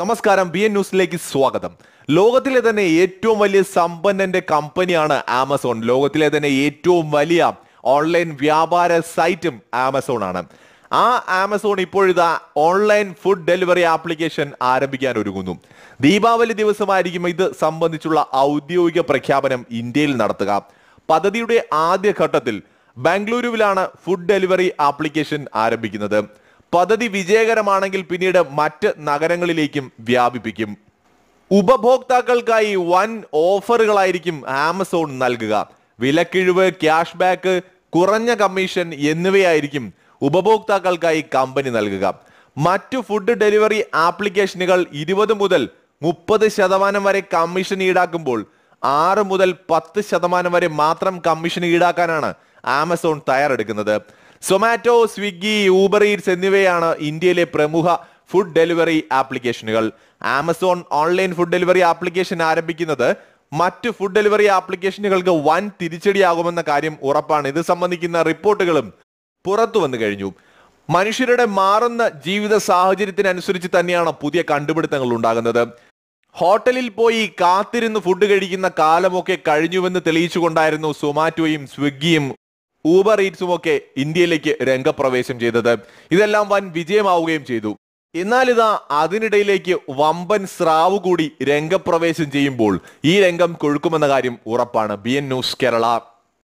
നമസ്കാരം B N ന്യൂസിലേക്ക് സ്വാഗതം ലോകത്തിലെ തന്നെ ഏറ്റവും വലിയ സമ്പന്നന്റെ കമ്പനിയാണ് ആമസോൺ ലോകത്തിലെ തന്നെ ഏറ്റവും വലിയ ഓൺലൈൻ വ്യാപാര സൈറ്റും ആമസോൺ ആണ് ആ ആമസോൺ ഇപ്പോഴിതാ ഓൺലൈൻ ഫുഡ് ഡെലിവറി ആപ്ലിക്കേഷൻ ആരംഭിക്കാൻ ഒരുങ്ങുന്നു ദീപാവലി ദിവസമായിരിക്കും ഇത് സംബന്ധിച്ചുള്ള ഔദ്യോഗിക പ്രഖ്യാപനം ഇന്ത്യയിൽ നടത്തുക പദ്ധതിയുടെ ആദ്യ ഘട്ടത്തിൽ ബാംഗ്ലൂരുവിലാണ് ഫുഡ് ഡെലിവറി ആപ്ലിക്കേഷൻ ആരംഭിക്കുന്നത് പദ്ധതി വിജയകരമാണെങ്കിൽ പിന്നീട് മറ്റ് നഗരങ്ങളിലേക്കും വ്യാപിപ്പിക്കും ഉപഭോക്താക്കൾക്കായി വൻ ഓഫറുകളായിരിക്കും ആമസോൺ നൽകുക വിലക്കിഴിവ് ക്യാഷ് ബാക്ക് കുറഞ്ഞ കമ്മീഷൻ എന്നിവയായിരിക്കും ഉപഭോക്താക്കൾക്കായി കമ്പനി നൽകുക മറ്റു ഫുഡ് ഡെലിവറി ആപ്ലിക്കേഷനുകൾ ഇരുപത് മുതൽ മുപ്പത് ശതമാനം വരെ കമ്മീഷൻ ഈടാക്കുമ്പോൾ ആറ് മുതൽ പത്ത് ശതമാനം വരെ മാത്രം കമ്മീഷൻ ഈടാക്കാനാണ് ആമസോൺ തയ്യാറെടുക്കുന്നത് സൊമാറ്റോ സ്വിഗ്ഗി ഊബർ ഈറ്റ്സ് എന്നിവയാണ് ഇന്ത്യയിലെ പ്രമുഖ ഫുഡ് ഡെലിവറി ആപ്ലിക്കേഷനുകൾ Amazon online food delivery application ആരംഭിക്കുന്നത് മറ്റ് ഫുഡ് ഡെലിവറി ആപ്ലിക്കേഷനുകൾക്ക് വൻ തിരിച്ചടിയാകുമെന്ന കാര്യം ഉറപ്പാണ് ഇത് സംബന്ധിക്കുന്ന റിപ്പോർട്ടുകളും പുറത്തു വന്നു കഴിഞ്ഞു മനുഷ്യരുടെ മാറുന്ന ജീവിത സാഹചര്യത്തിനനുസരിച്ച് തന്നെയാണ് പുതിയ കണ്ടുപിടുത്തങ്ങൾ ഉണ്ടാകുന്നത് ഹോട്ടലിൽ പോയി കാത്തിരുന്ന് ഫുഡ് കഴിക്കുന്ന കാലമൊക്കെ കഴിഞ്ഞുവെന്ന് തെളിയിച്ചുകൊണ്ടായിരുന്നു സൊമാറ്റോയും സ്വിഗ്ഗിയും ഊബർ ഈറ്റ്സും ഒക്കെ ഇന്ത്യയിലേക്ക് രംഗപ്രവേശം ചെയ്തത് ഇതെല്ലാം വൻ വിജയമാവുകയും ചെയ്തു എന്നാൽ ഇതാ അതിനിടയിലേക്ക് വമ്പൻ സ്രാവ് കൂടി രംഗപ്രവേശം ചെയ്യുമ്പോൾ ഈ രംഗം കൊഴുക്കുമെന്ന കാര്യം ഉറപ്പാണ് ബി എൻ ന്യൂസ് കേരള